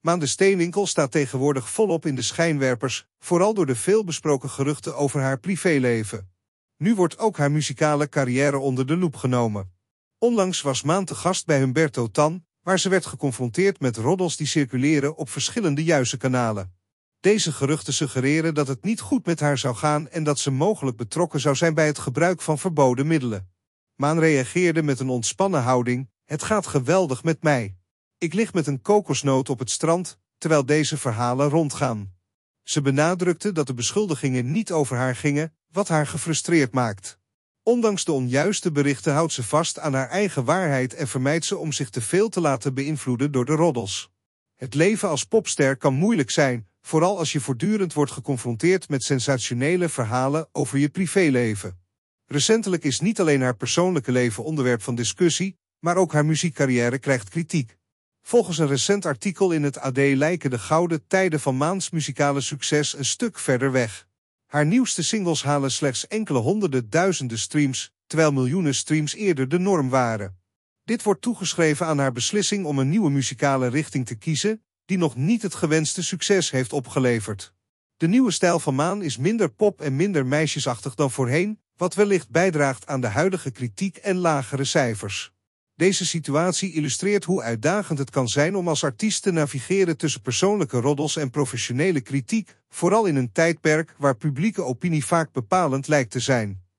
Maan de Steenwinkel staat tegenwoordig volop in de schijnwerpers, vooral door de veelbesproken geruchten over haar privéleven. Nu wordt ook haar muzikale carrière onder de loep genomen. Onlangs was Maan te gast bij Humberto Tan, waar ze werd geconfronteerd met roddels die circuleren op verschillende juiste kanalen. Deze geruchten suggereren dat het niet goed met haar zou gaan en dat ze mogelijk betrokken zou zijn bij het gebruik van verboden middelen. Maan reageerde met een ontspannen houding, het gaat geweldig met mij. Ik lig met een kokosnoot op het strand, terwijl deze verhalen rondgaan. Ze benadrukte dat de beschuldigingen niet over haar gingen, wat haar gefrustreerd maakt. Ondanks de onjuiste berichten houdt ze vast aan haar eigen waarheid en vermijdt ze om zich te veel te laten beïnvloeden door de roddels. Het leven als popster kan moeilijk zijn, vooral als je voortdurend wordt geconfronteerd met sensationele verhalen over je privéleven. Recentelijk is niet alleen haar persoonlijke leven onderwerp van discussie, maar ook haar muziekcarrière krijgt kritiek. Volgens een recent artikel in het AD lijken de gouden tijden van Maans muzikale succes een stuk verder weg. Haar nieuwste singles halen slechts enkele honderden duizenden streams, terwijl miljoenen streams eerder de norm waren. Dit wordt toegeschreven aan haar beslissing om een nieuwe muzikale richting te kiezen, die nog niet het gewenste succes heeft opgeleverd. De nieuwe stijl van Maan is minder pop en minder meisjesachtig dan voorheen, wat wellicht bijdraagt aan de huidige kritiek en lagere cijfers. Deze situatie illustreert hoe uitdagend het kan zijn om als artiest te navigeren tussen persoonlijke roddels en professionele kritiek, vooral in een tijdperk waar publieke opinie vaak bepalend lijkt te zijn.